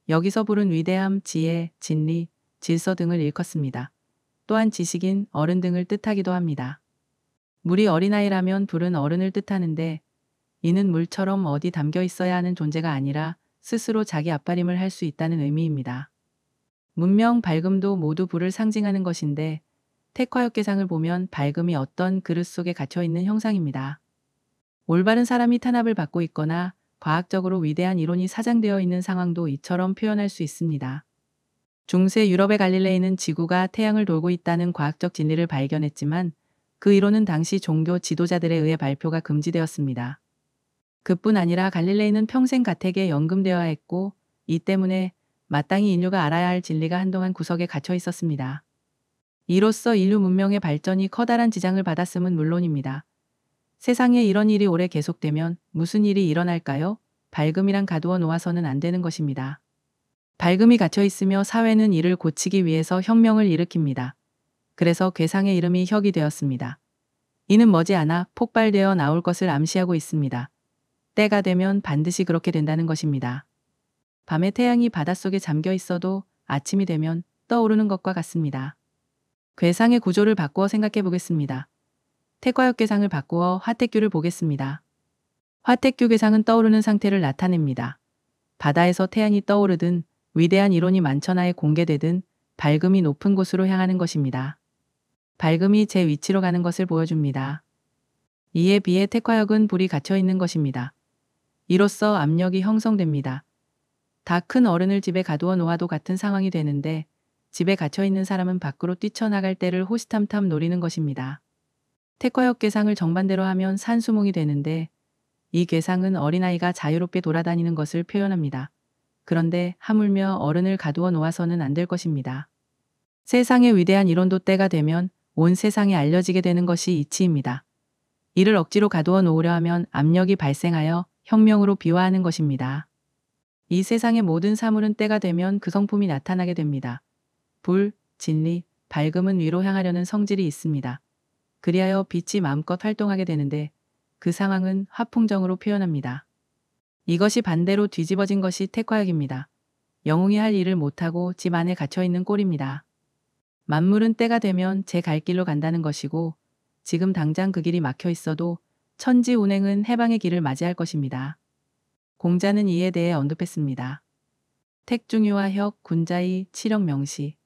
여기서 불은 위대함, 지혜, 진리, 질서 등을 일컫습니다. 또한 지식인, 어른 등을 뜻하기도 합니다. 물이 어린아이라면 불은 어른을 뜻하는데 이는 물처럼 어디 담겨 있어야 하는 존재가 아니라 스스로 자기 앞가림을 할 수 있다는 의미입니다. 문명 밝음도 모두 불을 상징하는 것인데 태화역계상을 보면 밝음이 어떤 그릇 속에 갇혀 있는 형상입니다. 올바른 사람이 탄압을 받고 있거나 과학적으로 위대한 이론이 사장되어 있는 상황도 이처럼 표현할 수 있습니다. 중세 유럽의 갈릴레이는 지구가 태양을 돌고 있다는 과학적 진리를 발견했지만 그 이론은 당시 종교 지도자들에 의해 발표가 금지되었습니다. 그뿐 아니라 갈릴레이는 평생 가택에 연금되어야 했고 이 때문에 마땅히 인류가 알아야 할 진리가 한동안 구석에 갇혀 있었습니다. 이로써 인류 문명의 발전이 커다란 지장을 받았음은 물론입니다. 세상에 이런 일이 오래 계속되면 무슨 일이 일어날까요? 밝음이랑 가두어 놓아서는 안 되는 것입니다. 밝음이 갇혀 있으며 사회는 이를 고치기 위해서 혁명을 일으킵니다. 그래서 괴상의 이름이 혁이 되었습니다. 이는 머지않아 폭발되어 나올 것을 암시하고 있습니다. 때가 되면 반드시 그렇게 된다는 것입니다. 밤에 태양이 바닷속에 잠겨 있어도 아침이 되면 떠오르는 것과 같습니다. 괴상의 구조를 바꾸어 생각해 보겠습니다. 태과역 계상을 바꾸어 화태규를 보겠습니다. 화태규 계상은 떠오르는 상태를 나타냅니다. 바다에서 태양이 떠오르든 위대한 이론이 만천하에 공개되든 밝음이 높은 곳으로 향하는 것입니다. 밝음이 제 위치로 가는 것을 보여줍니다. 이에 비해 태과역은 불이 갇혀 있는 것입니다. 이로써 압력이 형성됩니다. 다 큰 어른을 집에 가두어 놓아도 같은 상황이 되는데 집에 갇혀 있는 사람은 밖으로 뛰쳐나갈 때를 호시탐탐 노리는 것입니다. 태과역 계상을 정반대로 하면 산수몽이 되는데 이계상은 어린아이가 자유롭게 돌아다니는 것을 표현합니다. 그런데 하물며 어른을 가두어 놓아서는 안 될 것입니다. 세상의 위대한 이론도 때가 되면 온 세상에 알려지게 되는 것이 이치입니다. 이를 억지로 가두어 놓으려 하면 압력이 발생하여 혁명으로 비화하는 것입니다. 이 세상의 모든 사물은 때가 되면 그 성품이 나타나게 됩니다. 불, 진리, 밝음은 위로 향하려는 성질이 있습니다. 그리하여 빛이 마음껏 활동하게 되는데 그 상황은 화풍정으로 표현합니다. 이것이 반대로 뒤집어진 것이 태화역입니다. 영웅이 할 일을 못하고 집 안에 갇혀있는 꼴입니다. 만물은 때가 되면 제 갈 길로 간다는 것이고 지금 당장 그 길이 막혀 있어도 천지 운행은 해방의 길을 맞이할 것입니다. 공자는 이에 대해 언급했습니다. 택중유와 혁, 군자의 칠형 명시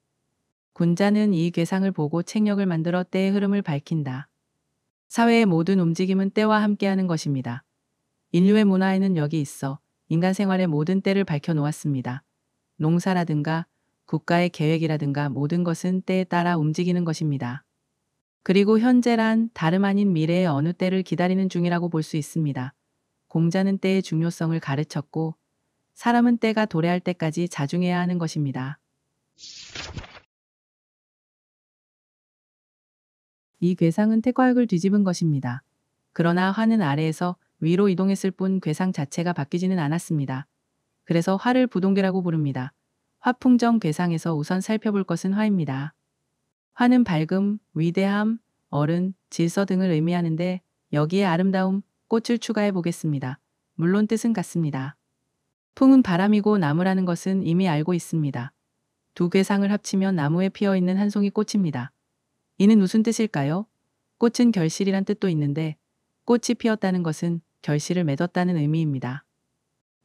군자는 이 괴상을 보고 책력을 만들어 때의 흐름을 밝힌다. 사회의 모든 움직임은 때와 함께하는 것입니다. 인류의 문화에는 여기 있어 인간 생활의 모든 때를 밝혀 놓았습니다. 농사라든가 국가의 계획이라든가 모든 것은 때에 따라 움직이는 것입니다. 그리고 현재란 다름 아닌 미래의 어느 때를 기다리는 중이라고 볼 수 있습니다. 공자는 때의 중요성을 가르쳤고 사람은 때가 도래할 때까지 자중해야 하는 것입니다. 이 괴상은 태과학을 뒤집은 것입니다. 그러나 화는 아래에서 위로 이동했을 뿐 괴상 자체가 바뀌지는 않았습니다. 그래서 화를 부동괴라고 부릅니다. 화풍정 괴상에서 우선 살펴볼 것은 화입니다. 화는 밝음, 위대함, 어른, 질서 등을 의미하는데 여기에 아름다움, 꽃을 추가해 보겠습니다. 물론 뜻은 같습니다. 풍은 바람이고 나무라는 것은 이미 알고 있습니다. 두 괴상을 합치면 나무에 피어 있는 한 송이 꽃입니다. 이는 무슨 뜻일까요? 꽃은 결실이란 뜻도 있는데 꽃이 피었다는 것은 결실을 맺었다는 의미입니다.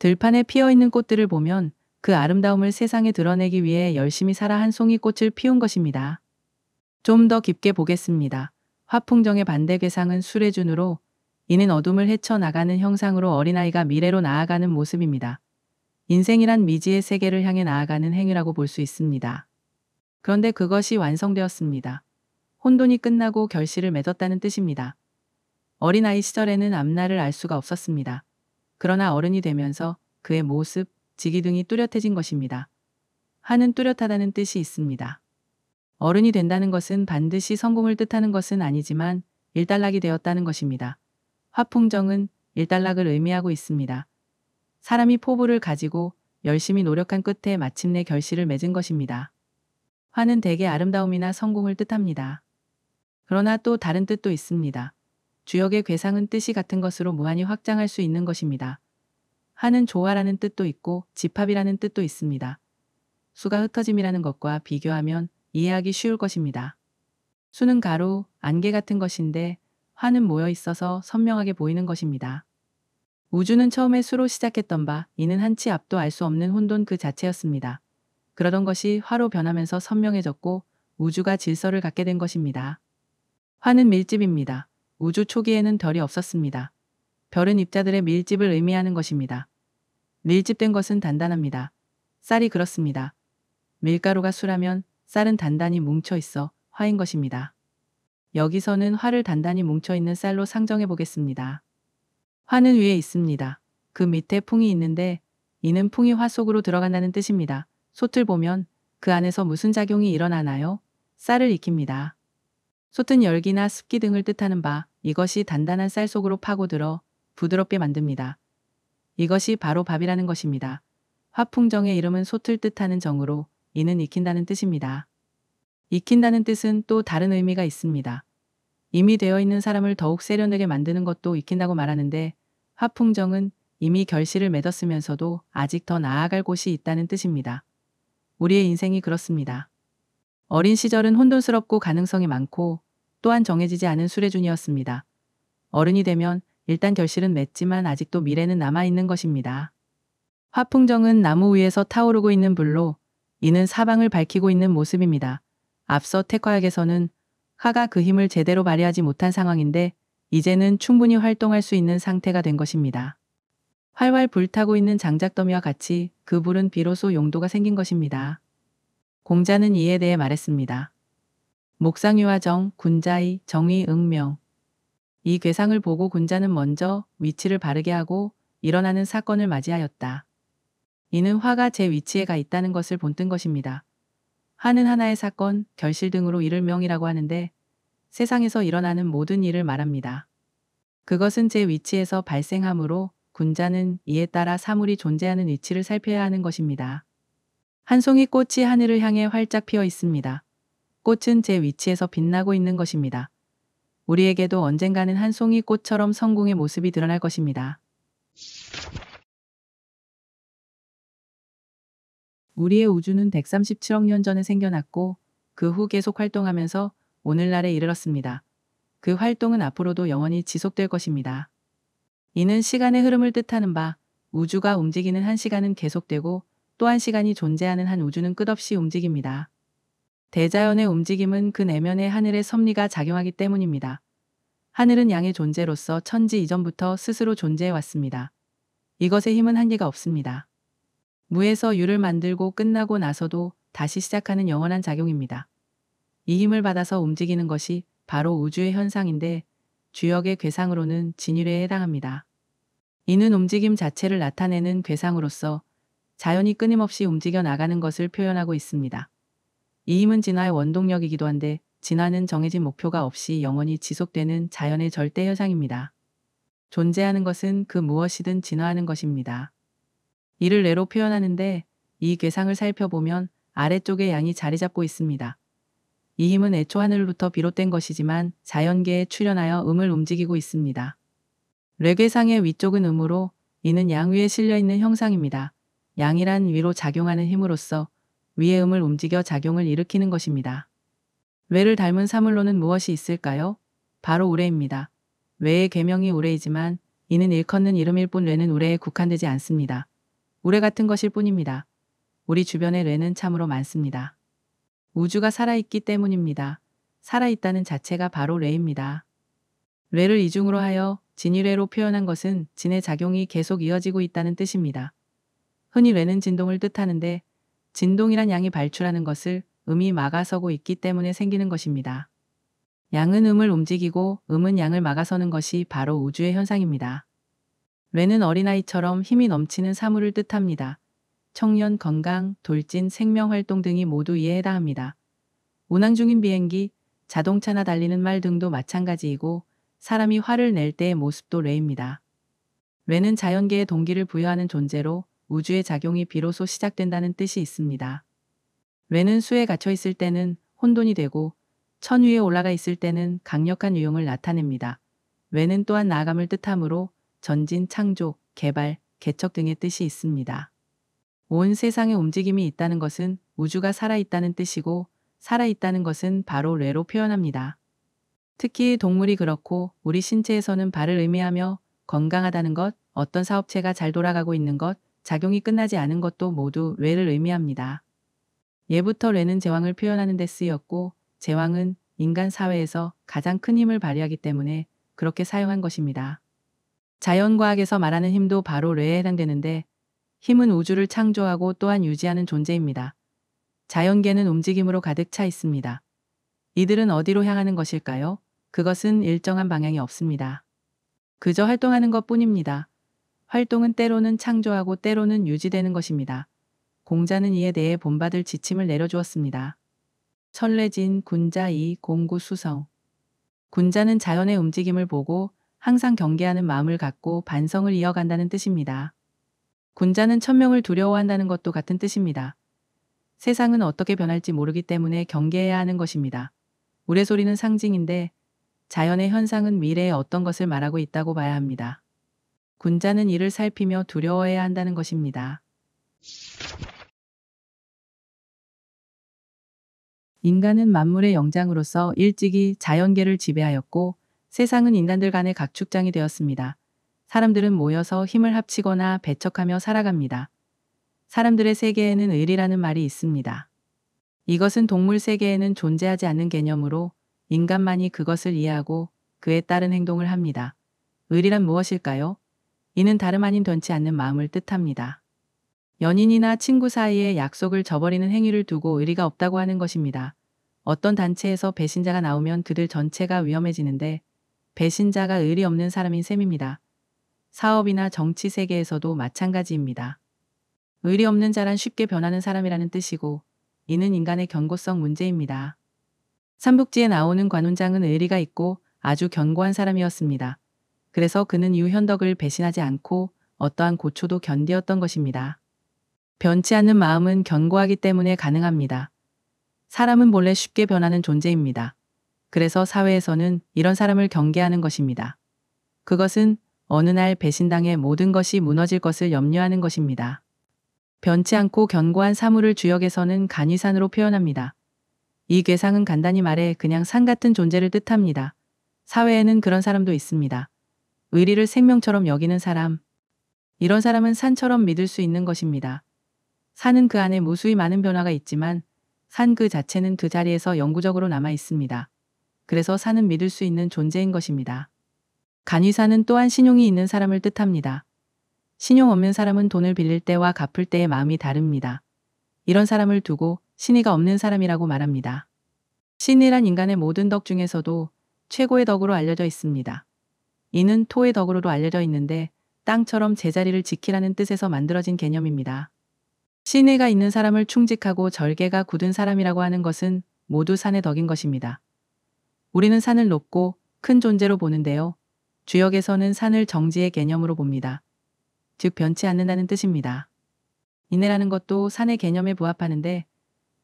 들판에 피어 있는 꽃들을 보면 그 아름다움을 세상에 드러내기 위해 열심히 살아 한 송이 꽃을 피운 것입니다. 좀 더 깊게 보겠습니다. 화풍정의 반대 괴상은 수레 준으로 이는 어둠을 헤쳐나가는 형상으로 어린아이가 미래로 나아가는 모습입니다. 인생이란 미지의 세계를 향해 나아가는 행위라고 볼 수 있습니다. 그런데 그것이 완성되었습니다. 혼돈이 끝나고 결실을 맺었다는 뜻입니다. 어린아이 시절에는 앞날을 알 수가 없었습니다. 그러나 어른이 되면서 그의 모습, 지기 등이 뚜렷해진 것입니다. 하는 뚜렷하다는 뜻이 있습니다. 어른이 된다는 것은 반드시 성공을 뜻하는 것은 아니지만 일단락이 되었다는 것입니다. 화풍정은 일단락을 의미하고 있습니다. 사람이 포부를 가지고 열심히 노력한 끝에 마침내 결실을 맺은 것입니다. 화는 대개 아름다움이나 성공을 뜻합니다. 그러나 또 다른 뜻도 있습니다. 주역의 괴상은 뜻이 같은 것으로 무한히 확장할 수 있는 것입니다. 하는 조화라는 뜻도 있고 집합이라는 뜻도 있습니다. 수가 흩어짐이라는 것과 비교하면 이해하기 쉬울 것입니다. 수는 가로, 안개 같은 것인데 화는 모여 있어서 선명하게 보이는 것입니다. 우주는 처음에 수로 시작했던 바 이는 한치 앞도 알 수 없는 혼돈 그 자체였습니다. 그러던 것이 화로 변하면서 선명해졌고 우주가 질서를 갖게 된 것입니다. 화는 밀집입니다. 우주 초기에는 별이 없었습니다. 별은 입자들의 밀집을 의미하는 것입니다. 밀집된 것은 단단합니다. 쌀이 그렇습니다. 밀가루가 수라면 쌀은 단단히 뭉쳐 있어 화인 것입니다. 여기서는 화를 단단히 뭉쳐 있는 쌀로 상정해 보겠습니다. 화는 위에 있습니다. 그 밑에 풍이 있는데 이는 풍이 화 속으로 들어간다는 뜻입니다. 소틀 보면 그 안에서 무슨 작용이 일어나나요? 쌀을 익힙니다. 솥은 열기나 습기 등을 뜻하는 바 이것이 단단한 쌀 속으로 파고들어 부드럽게 만듭니다. 이것이 바로 밥이라는 것입니다. 화풍정의 이름은 솥을 뜻하는 정으로 이는 익힌다는 뜻입니다. 익힌다는 뜻은 또 다른 의미가 있습니다. 이미 되어 있는 사람을 더욱 세련되게 만드는 것도 익힌다고 말하는데 화풍정은 이미 결실을 맺었으면서도 아직 더 나아갈 곳이 있다는 뜻입니다. 우리의 인생이 그렇습니다. 어린 시절은 혼돈스럽고 가능성이 많고 또한 정해지지 않은 수레준이었습니다. 어른이 되면 일단 결실은 맺지만 아직도 미래는 남아있는 것입니다. 화풍정은 나무 위에서 타오르고 있는 불로 이는 사방을 밝히고 있는 모습입니다. 앞서 태화약에서는 화가 그 힘을 제대로 발휘하지 못한 상황인데 이제는 충분히 활동할 수 있는 상태가 된 것입니다. 활활 불타고 있는 장작더미와 같이 그 불은 비로소 용도가 생긴 것입니다. 공자는 이에 대해 말했습니다. 목상유화 정, 군자의, 정의, 응명. 이 괴상을 보고 군자는 먼저 위치를 바르게 하고 일어나는 사건을 맞이하였다. 이는 화가 제 위치에 가 있다는 것을 본뜬 것입니다. 하는 하나의 사건, 결실 등으로 이를 명이라고 하는데 세상에서 일어나는 모든 일을 말합니다. 그것은 제 위치에서 발생하므로 군자는 이에 따라 사물이 존재하는 위치를 살펴야 하는 것입니다. 한 송이 꽃이 하늘을 향해 활짝 피어 있습니다. 꽃은 제 위치에서 빛나고 있는 것입니다. 우리에게도 언젠가는 한 송이 꽃처럼 성공의 모습이 드러날 것입니다. 우리의 우주는 137억 년 전에 생겨났고 그 후 계속 활동하면서 오늘날에 이르렀습니다. 그 활동은 앞으로도 영원히 지속될 것입니다. 이는 시간의 흐름을 뜻하는 바 우주가 움직이는 한 시간은 계속되고 또한 시간이 존재하는 한 우주는 끝없이 움직입니다. 대자연의 움직임은 그 내면의 하늘의 섭리가 작용하기 때문입니다. 하늘은 양의 존재로서 천지 이전부터 스스로 존재해왔습니다. 이것의 힘은 한계가 없습니다. 무에서 유를 만들고 끝나고 나서도 다시 시작하는 영원한 작용입니다. 이 힘을 받아서 움직이는 것이 바로 우주의 현상인데 주역의 괴상으로는 진율에 해당합니다. 이는 움직임 자체를 나타내는 괴상으로서 자연이 끊임없이 움직여 나가는 것을 표현하고 있습니다. 이 힘은 진화의 원동력이기도 한데 진화는 정해진 목표가 없이 영원히 지속되는 자연의 절대 현상입니다. 존재하는 것은 그 무엇이든 진화하는 것입니다. 이를 뇌로 표현하는데 이 괴상을 살펴보면 아래쪽의 양이 자리 잡고 있습니다. 이 힘은 애초 하늘부터 로 비롯된 것이지만 자연계에 출현하여 음을 움직이고 있습니다. 뇌괴상의 위쪽은 음으로 이는 양 위에 실려있는 형상입니다. 양이란 위로 작용하는 힘으로써 위의 음을 움직여 작용을 일으키는 것입니다. 외를 닮은 사물로는 무엇이 있을까요? 바로 우레입니다. 외의 개명이 우레이지만 이는 일컫는 이름일 뿐 뇌는 우레에 국한되지 않습니다. 우레 같은 것일 뿐입니다. 우리 주변의 뇌는 참으로 많습니다. 우주가 살아있기 때문입니다. 살아있다는 자체가 바로 뇌입니다. 뇌를 이중으로 하여 진위례로 표현한 것은 진의 작용이 계속 이어지고 있다는 뜻입니다. 흔히 외는 진동을 뜻하는데 진동이란 양이 발출하는 것을 음이 막아서고 있기 때문에 생기는 것입니다. 양은 음을 움직이고 음은 양을 막아서는 것이 바로 우주의 현상입니다. 뇌는 어린아이처럼 힘이 넘치는 사물을 뜻합니다. 청년 건강, 돌진, 생명활동 등이 모두 이에 해당합니다. 운항 중인 비행기, 자동차나 달리는 말 등도 마찬가지이고 사람이 화를 낼 때의 모습도 뇌입니다. 뇌는 자연계의 동기를 부여하는 존재로 우주의 작용이 비로소 시작된다는 뜻이 있습니다. 뇌는 수에 갇혀 있을 때는 혼돈이 되고 천 위에 올라가 있을 때는 강력한 유형을 나타냅니다. 뇌는 또한 나아감을 뜻하므로 전진, 창조, 개발, 개척 등의 뜻이 있습니다. 온 세상에 움직임이 있다는 것은 우주가 살아있다는 뜻이고 살아있다는 것은 바로 뇌로 표현합니다. 특히 동물이 그렇고 우리 신체에서는 발을 의미하며 건강하다는 것, 어떤 사업체가 잘 돌아가고 있는 것, 작용이 끝나지 않은 것도 모두 뇌를 의미합니다. 예부터 뇌는 제왕을 표현하는 데 쓰였고 제왕은 인간 사회에서 가장 큰 힘을 발휘하기 때문에 그렇게 사용한 것입니다. 자연과학에서 말하는 힘도 바로 뇌에 해당되는데 힘은 우주를 창조하고 또한 유지하는 존재입니다. 자연계는 움직임으로 가득 차 있습니다. 이들은 어디로 향하는 것일까요? 그것은 일정한 방향이 없습니다. 그저 활동하는 것 뿐입니다. 활동은 때로는 창조하고 때로는 유지되는 것입니다. 공자는 이에 대해 본받을 지침을 내려주었습니다. 천례진 군자이 공구수성 군자는 자연의 움직임을 보고 항상 경계하는 마음을 갖고 반성을 이어간다는 뜻입니다. 군자는 천명을 두려워한다는 것도 같은 뜻입니다. 세상은 어떻게 변할지 모르기 때문에 경계해야 하는 것입니다. 우레소리는 상징인데 자연의 현상은 미래에 어떤 것을 말하고 있다고 봐야 합니다. 군자는 이를 살피며 두려워해야 한다는 것입니다. 인간은 만물의 영장으로서 일찍이 자연계를 지배하였고 세상은 인간들 간의 각축장이 되었습니다. 사람들은 모여서 힘을 합치거나 배척하며 살아갑니다. 사람들의 세계에는 을이라는 말이 있습니다. 이것은 동물 세계에는 존재하지 않는 개념으로 인간만이 그것을 이해하고 그에 따른 행동을 합니다. 을이란 무엇일까요? 이는 다름 아닌 변치 않는 마음을 뜻합니다. 연인이나 친구 사이에 약속을 저버리는 행위를 두고 의리가 없다고 하는 것입니다. 어떤 단체에서 배신자가 나오면 그들 전체가 위험해지는데 배신자가 의리 없는 사람인 셈입니다. 사업이나 정치 세계에서도 마찬가지입니다. 의리 없는 자란 쉽게 변하는 사람이라는 뜻이고 이는 인간의 견고성 문제입니다. 삼북지에 나오는 관훈장은 의리가 있고 아주 견고한 사람이었습니다. 그래서 그는 유현덕을 배신하지 않고 어떠한 고초도 견디었던 것입니다. 변치 않는 마음은 견고하기 때문에 가능합니다. 사람은 본래 쉽게 변하는 존재입니다. 그래서 사회에서는 이런 사람을 경계하는 것입니다. 그것은 어느 날 배신당해 모든 것이 무너질 것을 염려하는 것입니다. 변치 않고 견고한 사물을 주역에서는 간이산으로 표현합니다. 이 괴상은 간단히 말해 그냥 산 같은 존재를 뜻합니다. 사회에는 그런 사람도 있습니다. 의리를 생명처럼 여기는 사람. 이런 사람은 산처럼 믿을 수 있는 것입니다. 산은 그 안에 무수히 많은 변화가 있지만 산 그 자체는 그 자리에서 영구적으로 남아 있습니다. 그래서 산은 믿을 수 있는 존재인 것입니다. 간위산은 또한 신용이 있는 사람을 뜻합니다. 신용 없는 사람은 돈을 빌릴 때와 갚을 때의 마음이 다릅니다. 이런 사람을 두고 신의가 없는 사람이라고 말합니다. 신이란 인간의 모든 덕 중에서도 최고의 덕으로 알려져 있습니다. 이는 토의 덕으로도 알려져 있는데 땅처럼 제자리를 지키라는 뜻에서 만들어진 개념입니다. 시내가 있는 사람을 충직하고 절개가 굳은 사람이라고 하는 것은 모두 산의 덕인 것입니다. 우리는 산을 높고 큰 존재로 보는데요. 주역에서는 산을 정지의 개념으로 봅니다. 즉 변치 않는다는 뜻입니다. 이내라는 것도 산의 개념에 부합하는데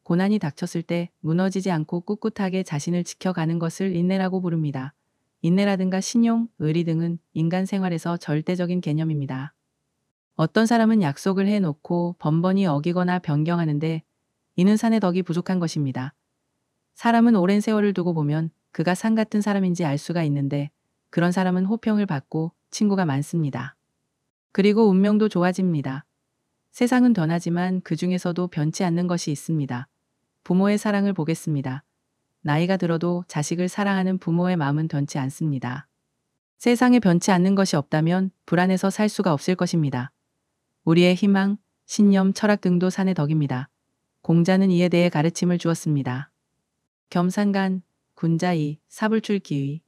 고난이 닥쳤을 때 무너지지 않고 꿋꿋하게 자신을 지켜가는 것을 인내라고 부릅니다. 인내라든가 신용, 의리 등은 인간 생활에서 절대적인 개념입니다. 어떤 사람은 약속을 해놓고 번번이 어기거나 변경하는데 이는 산의 덕이 부족한 것입니다. 사람은 오랜 세월을 두고 보면 그가 산 같은 사람인지 알 수가 있는데 그런 사람은 호평을 받고 친구가 많습니다. 그리고 운명도 좋아집니다. 세상은 변하지만 그 중에서도 변치 않는 것이 있습니다. 부모의 사랑을 보겠습니다. 나이가 들어도 자식을 사랑하는 부모의 마음은 변치 않습니다. 세상에 변치 않는 것이 없다면 불안해서 살 수가 없을 것입니다. 우리의 희망, 신념, 철학 등도 산의 덕입니다. 공자는 이에 대해 가르침을 주었습니다. 겸산간, 군자이, 사불출기위.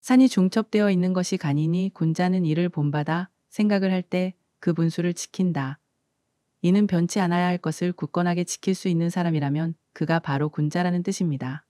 산이 중첩되어 있는 것이 간이니 군자는 이를 본받아 생각을 할 때 그 분수를 지킨다. 이는 변치 않아야 할 것을 굳건하게 지킬 수 있는 사람이라면 그가 바로 군자라는 뜻입니다.